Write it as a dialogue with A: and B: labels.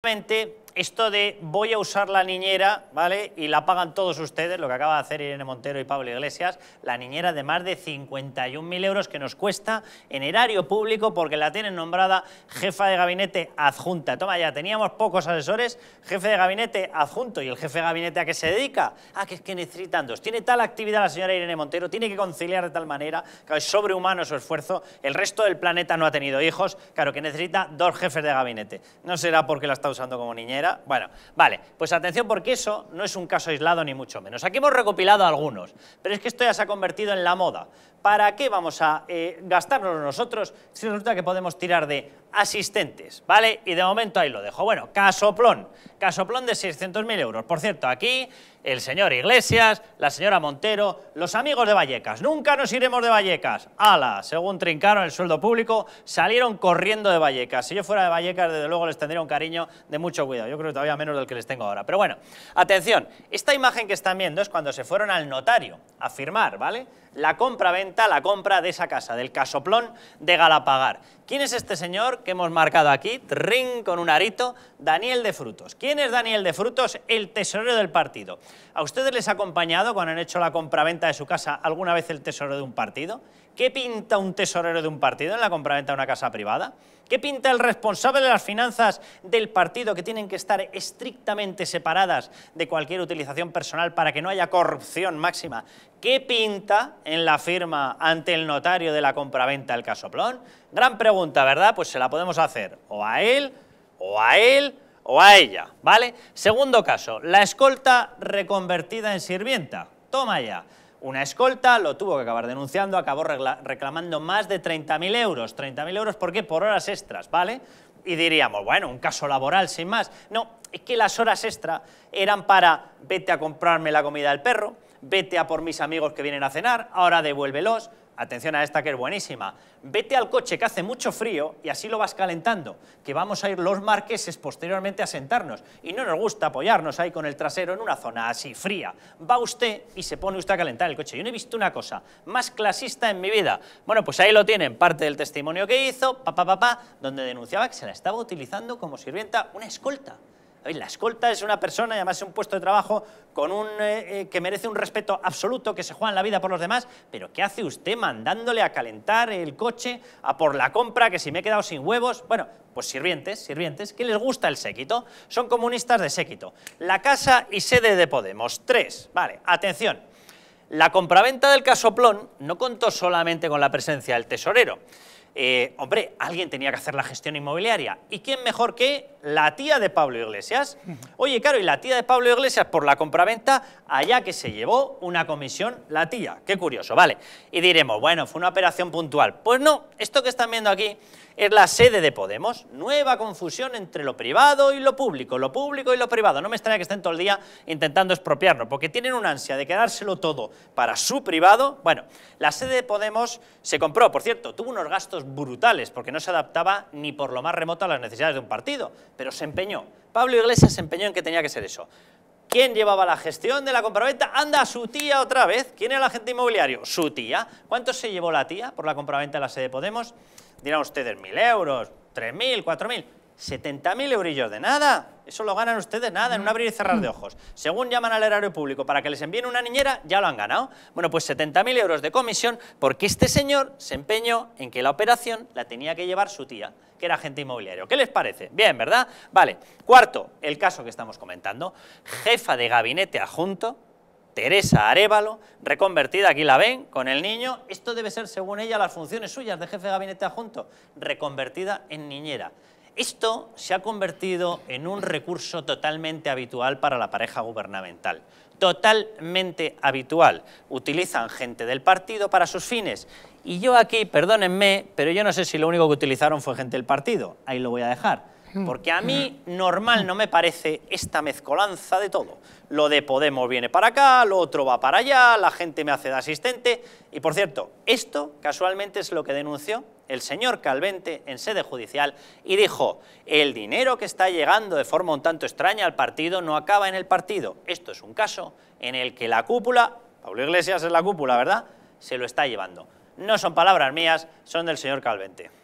A: Obviamente, esto de voy a usar la niñera, ¿vale? Y la pagan todos ustedes, lo que acaba de hacer Irene Montero y Pablo Iglesias, la niñera de más de 51.000 euros que nos cuesta en erario público porque la tienen nombrada jefa de gabinete adjunta. Toma ya, teníamos pocos asesores, jefe de gabinete adjunto. ¿Y el jefe de gabinete a qué se dedica? Ah, que es que necesitan dos. Tiene tal actividad la señora Irene Montero, tiene que conciliar de tal manera, que es sobrehumano su esfuerzo, el resto del planeta no ha tenido hijos, claro que necesita dos jefes de gabinete. No será porque la está usando como niñera, bueno, vale, pues atención porque eso no es un caso aislado ni mucho menos. Aquí hemos recopilado algunos, pero es que esto ya se ha convertido en la moda. ¿Para qué vamos a eh, gastarnos nosotros si resulta que podemos tirar de asistentes, ¿vale? Y de momento ahí lo dejo. Bueno, casoplón, casoplón de 600.000 euros. Por cierto, aquí el señor Iglesias, la señora Montero, los amigos de Vallecas. Nunca nos iremos de Vallecas. ¡Hala! según trincaron el sueldo público, salieron corriendo de Vallecas. Si yo fuera de Vallecas, desde luego les tendría un cariño de mucho cuidado. Yo creo que todavía menos del que les tengo ahora. Pero bueno, atención, esta imagen que están viendo es cuando se fueron al notario a firmar, ¿vale? La compra-venta, la compra de esa casa, del casoplón de Galapagar. ¿Quién es este señor que hemos marcado aquí? Ring con un arito, Daniel de Frutos. ¿Quién es Daniel de Frutos? El tesorero del partido. ¿A ustedes les ha acompañado cuando han hecho la compraventa de su casa alguna vez el tesoro de un partido? ¿Qué pinta un tesorero de un partido en la compraventa de una casa privada? ¿Qué pinta el responsable de las finanzas del partido que tienen que estar estrictamente separadas de cualquier utilización personal para que no haya corrupción máxima? ¿Qué pinta en la firma ante el notario de la compraventa el casoplón? Gran pregunta, ¿verdad? Pues se la podemos hacer o a él, o a él, o a ella, ¿vale? Segundo caso, la escolta reconvertida en sirvienta. Toma ya una escolta, lo tuvo que acabar denunciando, acabó reclamando más de 30.000 euros. 30.000 euros, ¿por qué? Por horas extras, ¿vale? Y diríamos, bueno, un caso laboral sin más. No, es que las horas extra eran para vete a comprarme la comida del perro, vete a por mis amigos que vienen a cenar, ahora devuélvelos, Atención a esta que es buenísima. Vete al coche que hace mucho frío y así lo vas calentando, que vamos a ir los marqueses posteriormente a sentarnos y no nos gusta apoyarnos ahí con el trasero en una zona así fría. Va usted y se pone usted a calentar el coche. Yo no he visto una cosa más clasista en mi vida. Bueno, pues ahí lo tienen, parte del testimonio que hizo, papá, papá, donde denunciaba que se la estaba utilizando como sirvienta una escolta. La escolta es una persona, además es un puesto de trabajo con un, eh, eh, que merece un respeto absoluto, que se juega en la vida por los demás, pero ¿qué hace usted mandándole a calentar el coche, a por la compra, que si me he quedado sin huevos? Bueno, pues sirvientes, sirvientes, ¿qué les gusta el séquito, son comunistas de séquito. La casa y sede de Podemos, tres, vale, atención. La compraventa del casoplón no contó solamente con la presencia del tesorero, eh, hombre, alguien tenía que hacer la gestión inmobiliaria. ¿Y quién mejor que la tía de Pablo Iglesias? Oye, claro, y la tía de Pablo Iglesias por la compraventa, allá que se llevó una comisión la tía. Qué curioso, vale. Y diremos, bueno, fue una operación puntual. Pues no, esto que están viendo aquí es la sede de Podemos. Nueva confusión entre lo privado y lo público, lo público y lo privado. No me extraña que estén todo el día intentando expropiarlo, porque tienen una ansia de quedárselo todo para su privado. Bueno, la sede de Podemos se compró, por cierto, tuvo unos gastos brutales, porque no se adaptaba ni por lo más remoto a las necesidades de un partido, pero se empeñó. Pablo Iglesias se empeñó en que tenía que ser eso. ¿Quién llevaba la gestión de la compraventa? Anda, su tía otra vez. ¿Quién era el agente inmobiliario? Su tía. ¿Cuánto se llevó la tía por la compraventa de la sede Podemos? Dirán ustedes, mil euros, tres mil, cuatro mil. 70.000 eurillos de nada. Eso lo ganan ustedes nada, en un abrir y cerrar de ojos. Según llaman al erario público para que les envíen una niñera, ya lo han ganado. Bueno, pues 70.000 euros de comisión porque este señor se empeñó en que la operación la tenía que llevar su tía, que era agente inmobiliario. ¿Qué les parece? Bien, ¿verdad? Vale. Cuarto, el caso que estamos comentando. Jefa de gabinete adjunto, Teresa Arevalo, reconvertida, aquí la ven, con el niño. Esto debe ser, según ella, las funciones suyas de jefe de gabinete adjunto, reconvertida en niñera. Esto se ha convertido en un recurso totalmente habitual para la pareja gubernamental. Totalmente habitual. Utilizan gente del partido para sus fines. Y yo aquí, perdónenme, pero yo no sé si lo único que utilizaron fue gente del partido. Ahí lo voy a dejar. Porque a mí normal no me parece esta mezcolanza de todo. Lo de Podemos viene para acá, lo otro va para allá, la gente me hace de asistente. Y por cierto, esto casualmente es lo que denunció el señor Calvente en sede judicial y dijo, el dinero que está llegando de forma un tanto extraña al partido no acaba en el partido. Esto es un caso en el que la cúpula, Pablo Iglesias es la cúpula, ¿verdad?, se lo está llevando. No son palabras mías, son del señor Calvente.